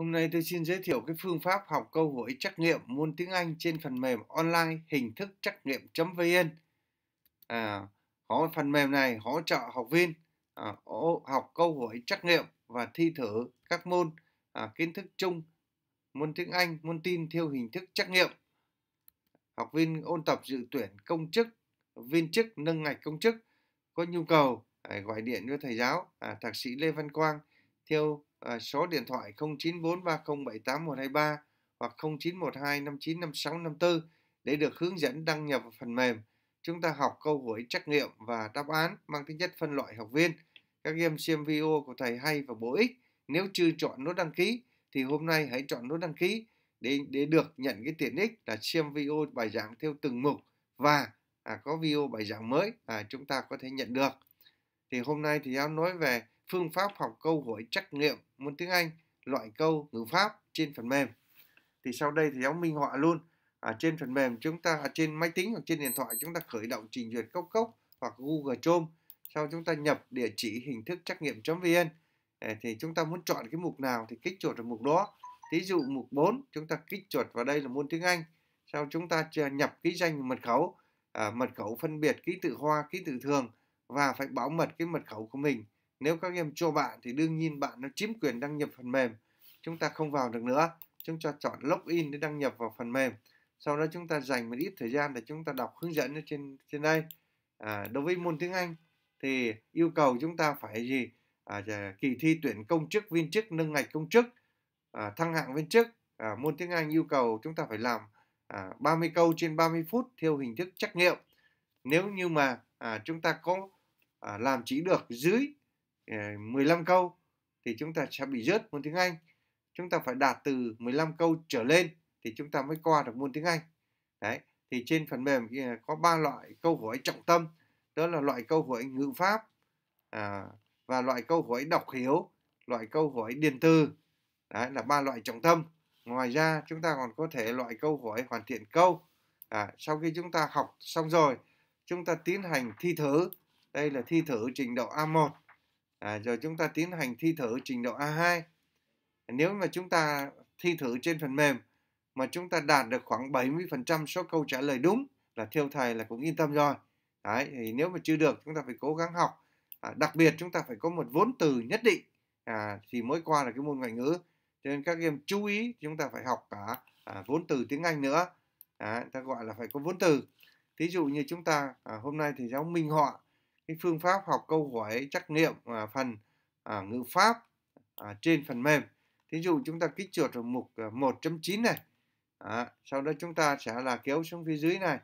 Hôm nay tôi xin giới thiệu cái phương pháp học câu hỏi trắc nghiệm môn tiếng Anh trên phần mềm online hình thức trắc nghiệm.vn. À, có phần mềm này hỗ trợ học viên à, học câu hỏi trắc nghiệm và thi thử các môn à, kiến thức chung, môn tiếng Anh, môn tin theo hình thức trắc nghiệm. Học viên ôn tập dự tuyển công chức, viên chức nâng ngạch công chức có nhu cầu à, gọi điện cho thầy giáo à, thạc sĩ Lê Văn Quang theo À, số điện thoại 0943078123 hoặc 0912595654 để được hướng dẫn đăng nhập vào phần mềm. Chúng ta học câu hỏi trắc nghiệm và đáp án mang tính chất phân loại học viên. Các em xem video của thầy hay và bổ ích. Nếu chưa chọn nút đăng ký thì hôm nay hãy chọn nút đăng ký để, để được nhận cái tiện ích là xem video bài giảng theo từng mục và à, có video bài giảng mới à, chúng ta có thể nhận được. Thì hôm nay thì giáo nói về phương pháp học câu hỏi trắc nghiệm môn tiếng Anh, loại câu ngữ pháp trên phần mềm. Thì sau đây thì giáo minh họa luôn. ở à, trên phần mềm chúng ta, à, trên máy tính hoặc trên điện thoại chúng ta khởi động trình duyệt cốc cốc hoặc Google Chrome. Sau chúng ta nhập địa chỉ hình thức trắc nghiệm.vn. À, thì chúng ta muốn chọn cái mục nào thì kích chuột vào mục đó. Thí dụ mục 4 chúng ta kích chuột vào đây là môn tiếng Anh. Sau chúng ta nhập ký danh mật khẩu, à, mật khẩu phân biệt ký tự hoa, ký tự thường và phải bảo mật cái mật khẩu của mình nếu các em cho bạn thì đương nhiên bạn nó chiếm quyền đăng nhập phần mềm. Chúng ta không vào được nữa. Chúng ta chọn login để đăng nhập vào phần mềm. Sau đó chúng ta dành một ít thời gian để chúng ta đọc hướng dẫn ở trên trên đây. À, đối với môn tiếng Anh thì yêu cầu chúng ta phải gì? À, dạ, kỳ thi tuyển công chức, viên chức, nâng ngạch công chức, à, thăng hạng viên chức. À, môn tiếng Anh yêu cầu chúng ta phải làm à, 30 câu trên 30 phút theo hình thức trắc nghiệm. Nếu như mà à, chúng ta có à, làm chỉ được dưới 15 ờ, câu thì chúng ta sẽ bị rớt môn tiếng Anh. Chúng ta phải đạt từ 15 câu trở lên thì chúng ta mới qua được môn tiếng Anh. Đấy, thì trên phần mềm có ba loại câu hỏi trọng tâm, đó là loại câu hỏi ngữ pháp à, và loại câu hỏi đọc hiểu, loại câu hỏi điện từ. Đấy là ba loại trọng tâm. Ngoài ra chúng ta còn có thể loại câu hỏi hoàn thiện câu. À, sau khi chúng ta học xong rồi, chúng ta tiến hành thi thử. Đây là thi thử trình độ A1 à, rồi chúng ta tiến hành thi thử trình độ A2 nếu mà chúng ta thi thử trên phần mềm mà chúng ta đạt được khoảng 70% số câu trả lời đúng là theo thầy là cũng yên tâm rồi đấy thì nếu mà chưa được chúng ta phải cố gắng học à, đặc biệt chúng ta phải có một vốn từ nhất định à, thì mới qua là cái môn ngoại ngữ cho nên các em chú ý chúng ta phải học cả à, vốn từ tiếng Anh nữa à, ta gọi là phải có vốn từ thí dụ như chúng ta à, hôm nay thì giáo minh họa cái phương pháp học câu hỏi trắc nghiệm à, phần à, ngữ pháp à, trên phần mềm thí dụ chúng ta kích chuột ở mục 1.9 à, này à, sau đó chúng ta sẽ là kéo xuống phía dưới này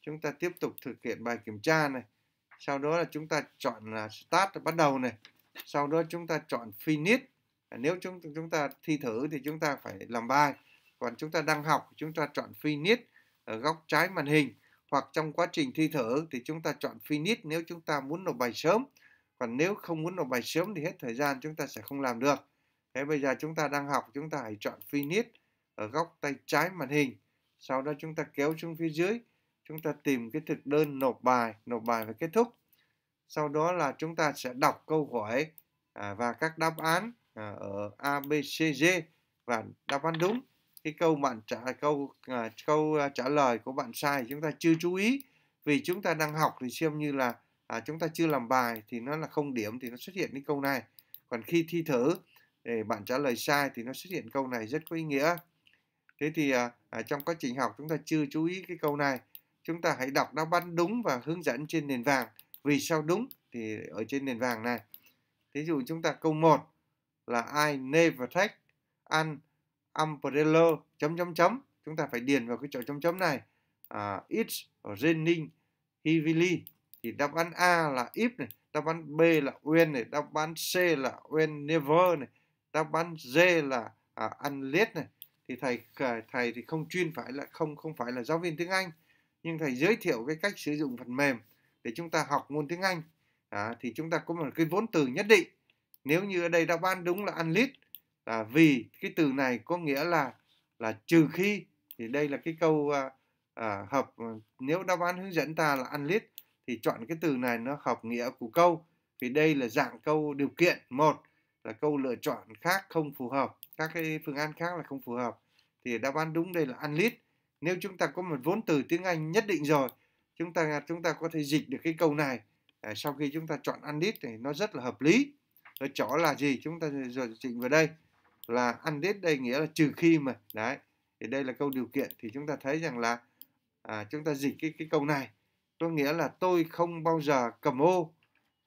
chúng ta tiếp tục thực hiện bài kiểm tra này sau đó là chúng ta chọn là start bắt đầu này sau đó chúng ta chọn finish à, nếu chúng chúng ta thi thử thì chúng ta phải làm bài còn chúng ta đang học chúng ta chọn finish ở góc trái màn hình hoặc trong quá trình thi thử thì chúng ta chọn finish nếu chúng ta muốn nộp bài sớm còn nếu không muốn nộp bài sớm thì hết thời gian chúng ta sẽ không làm được thế bây giờ chúng ta đang học chúng ta hãy chọn finish ở góc tay trái màn hình sau đó chúng ta kéo xuống phía dưới chúng ta tìm cái thực đơn nộp bài nộp bài và kết thúc sau đó là chúng ta sẽ đọc câu hỏi à, và các đáp án à, ở A, B, C, D và đáp án đúng cái câu bạn trả câu à, câu à, trả lời của bạn sai chúng ta chưa chú ý vì chúng ta đang học thì xem như là à, chúng ta chưa làm bài thì nó là không điểm thì nó xuất hiện cái câu này còn khi thi thử thì bạn trả lời sai thì nó xuất hiện câu này rất có ý nghĩa thế thì à, à trong quá trình học chúng ta chưa chú ý cái câu này chúng ta hãy đọc đáp án đúng và hướng dẫn trên nền vàng vì sao đúng thì ở trên nền vàng này thí dụ chúng ta câu 1 là I never take an umbrella chấm chấm chấm chúng ta phải điền vào cái chỗ chấm chấm này à, it's raining heavily thì đáp án A là if này đáp án B là when này đáp án C là whenever này đáp án D là à, unless này thì thầy thầy thì không chuyên phải là không không phải là giáo viên tiếng Anh nhưng thầy giới thiệu cái cách sử dụng phần mềm để chúng ta học ngôn tiếng Anh à, thì chúng ta có một cái vốn từ nhất định nếu như ở đây đáp án đúng là unlist à, vì cái từ này có nghĩa là là trừ khi thì đây là cái câu à, à, hợp à, nếu đáp án hướng dẫn ta là ăn lít thì chọn cái từ này nó hợp nghĩa của câu vì đây là dạng câu điều kiện một là câu lựa chọn khác không phù hợp các cái phương án khác là không phù hợp thì đáp án đúng đây là ăn lít nếu chúng ta có một vốn từ tiếng Anh nhất định rồi chúng ta chúng ta có thể dịch được cái câu này à, sau khi chúng ta chọn ăn lít thì nó rất là hợp lý cái chó là gì chúng ta rồi chỉnh vào đây là ăn đết đây nghĩa là trừ khi mà đấy thì đây là câu điều kiện thì chúng ta thấy rằng là à, chúng ta dịch cái cái câu này có nghĩa là tôi không bao giờ cầm ô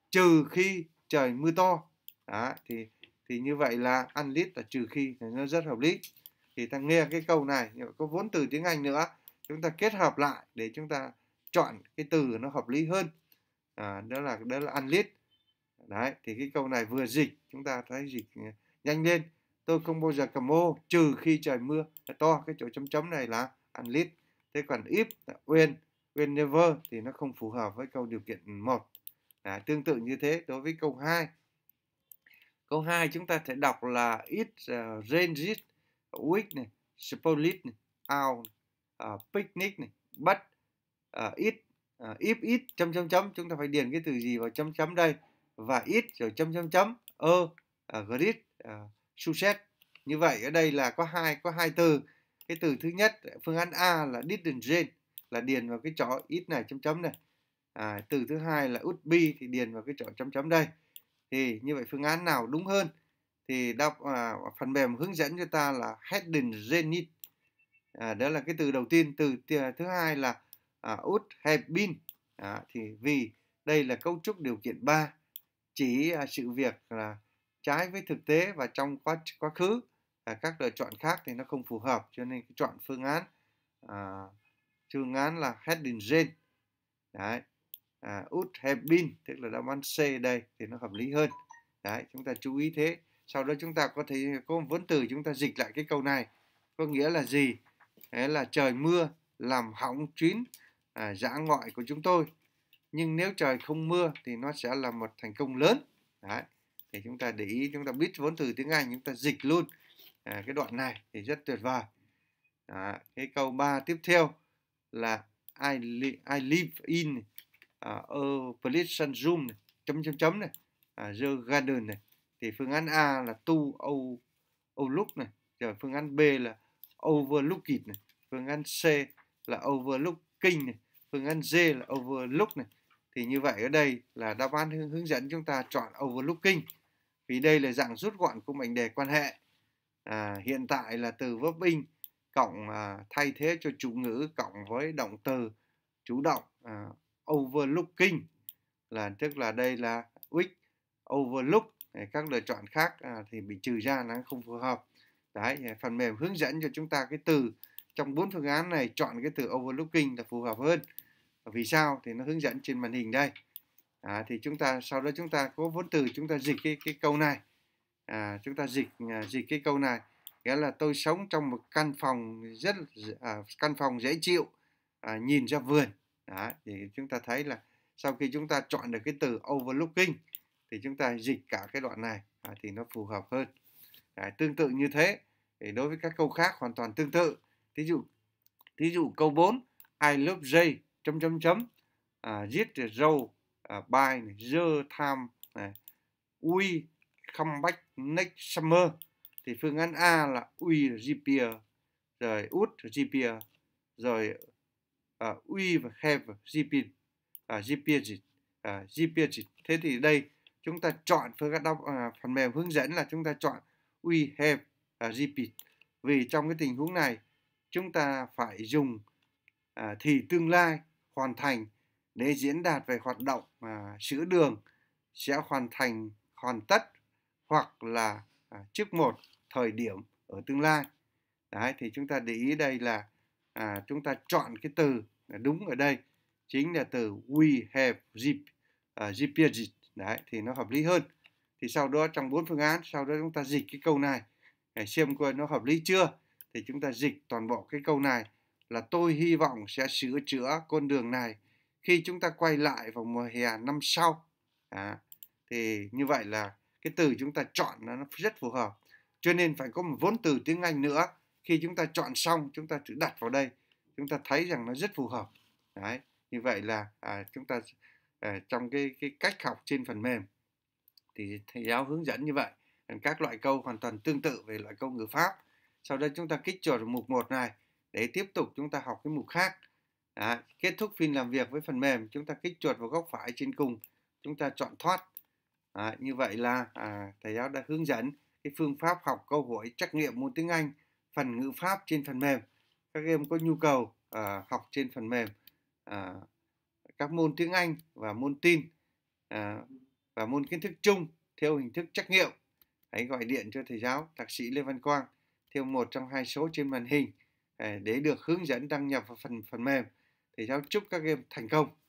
trừ khi trời mưa to đó, thì thì như vậy là ăn lít là trừ khi thì nó rất hợp lý thì ta nghe cái câu này có vốn từ tiếng Anh nữa chúng ta kết hợp lại để chúng ta chọn cái từ nó hợp lý hơn à, đó là đó là ăn lít đấy thì cái câu này vừa dịch chúng ta thấy dịch nhanh lên tôi không bao giờ cầm ô trừ khi trời mưa là to cái chỗ chấm chấm này là unlit thế còn if là when when never thì nó không phù hợp với câu điều kiện một à, tương tự như thế đối với câu 2 câu 2 chúng ta sẽ đọc là it uh, rains it week này spolit này out uh, picnic này but uh, it uh, if it chấm chấm chấm chúng ta phải điền cái từ gì vào chấm chấm đây và ít rồi chấm chấm chấm ơ uh, grid uh, Suchet. Như vậy ở đây là có hai có hai từ. Cái từ thứ nhất phương án A là didn't Jane là điền vào cái chỗ ít này chấm chấm này. À, từ thứ hai là would be thì điền vào cái chỗ chấm chấm đây. Thì như vậy phương án nào đúng hơn? Thì đọc à, phần mềm hướng dẫn cho ta là hadn't Jane À, đó là cái từ đầu tiên. Từ thứ hai là à, would have been. À, thì vì đây là cấu trúc điều kiện 3 chỉ à, sự việc là trái với thực tế và trong quá quá khứ à, các lựa chọn khác thì nó không phù hợp cho nên chọn phương án à, phương án là heading gen đấy à, would have been tức là đáp án C đây thì nó hợp lý hơn đấy chúng ta chú ý thế sau đó chúng ta có thể có vốn từ chúng ta dịch lại cái câu này có nghĩa là gì đấy là trời mưa làm hỏng chuyến à, dã ngoại của chúng tôi nhưng nếu trời không mưa thì nó sẽ là một thành công lớn đấy thì chúng ta để ý chúng ta biết vốn từ tiếng Anh chúng ta dịch luôn à, cái đoạn này thì rất tuyệt vời à, cái câu 3 tiếp theo là I, li I live in uh, a place room này, chấm chấm chấm này uh, the garden này thì phương án A là to over, overlook này rồi phương án B là overlook it này phương án C là overlooking này phương án D là overlook này thì như vậy ở đây là đáp án hướng, hướng dẫn chúng ta chọn overlooking vì đây là dạng rút gọn của mệnh đề quan hệ à, hiện tại là từ vấp in cộng à, thay thế cho chủ ngữ cộng với động từ chủ động à, overlooking là tức là đây là which overlook các lựa chọn khác à, thì bị trừ ra nó không phù hợp đấy phần mềm hướng dẫn cho chúng ta cái từ trong bốn phương án này chọn cái từ overlooking là phù hợp hơn vì sao thì nó hướng dẫn trên màn hình đây à, thì chúng ta sau đó chúng ta có vốn từ chúng ta dịch cái cái câu này à, chúng ta dịch à, dịch cái câu này nghĩa là tôi sống trong một căn phòng rất à, căn phòng dễ chịu à, nhìn ra vườn đó, thì chúng ta thấy là sau khi chúng ta chọn được cái từ overlooking thì chúng ta dịch cả cái đoạn này à, thì nó phù hợp hơn à, tương tự như thế thì đối với các câu khác hoàn toàn tương tự thí dụ thí dụ câu 4 I love Jay chấm chấm chấm à, giết râu à, by này, your time này, we come back next summer thì phương án A là we là rồi would repair rồi à, uh, we have repair uh, repair uh, thế thì đây chúng ta chọn phương án đọc uh, à, phần mềm hướng dẫn là chúng ta chọn we have uh, vì trong cái tình huống này chúng ta phải dùng uh, thì tương lai hoàn thành để diễn đạt về hoạt động à, sữa đường sẽ hoàn thành hoàn tất hoặc là à, trước một thời điểm ở tương lai đấy thì chúng ta để ý đây là à, chúng ta chọn cái từ đúng ở đây chính là từ we have zip uh, à, zip đấy thì nó hợp lý hơn thì sau đó trong bốn phương án sau đó chúng ta dịch cái câu này để xem coi nó hợp lý chưa thì chúng ta dịch toàn bộ cái câu này là tôi hy vọng sẽ sửa chữa con đường này khi chúng ta quay lại vào mùa hè năm sau à, thì như vậy là cái từ chúng ta chọn nó rất phù hợp cho nên phải có một vốn từ tiếng Anh nữa khi chúng ta chọn xong chúng ta thử đặt vào đây chúng ta thấy rằng nó rất phù hợp đấy như vậy là à, chúng ta à, trong cái cái cách học trên phần mềm thì thầy giáo hướng dẫn như vậy các loại câu hoàn toàn tương tự về loại câu ngữ pháp sau đó chúng ta kích chuột mục 1 này để tiếp tục chúng ta học cái mục khác đã, kết thúc phiên làm việc với phần mềm chúng ta kích chuột vào góc phải trên cùng chúng ta chọn thoát à, như vậy là à, thầy giáo đã hướng dẫn cái phương pháp học câu hỏi trắc nghiệm môn tiếng Anh phần ngữ pháp trên phần mềm các em có nhu cầu à, học trên phần mềm à, các môn tiếng Anh và môn tin à, và môn kiến thức chung theo hình thức trắc nghiệm hãy gọi điện cho thầy giáo thạc sĩ Lê Văn Quang theo một trong hai số trên màn hình à, để được hướng dẫn đăng nhập vào phần phần mềm thể thao chúc các game thành công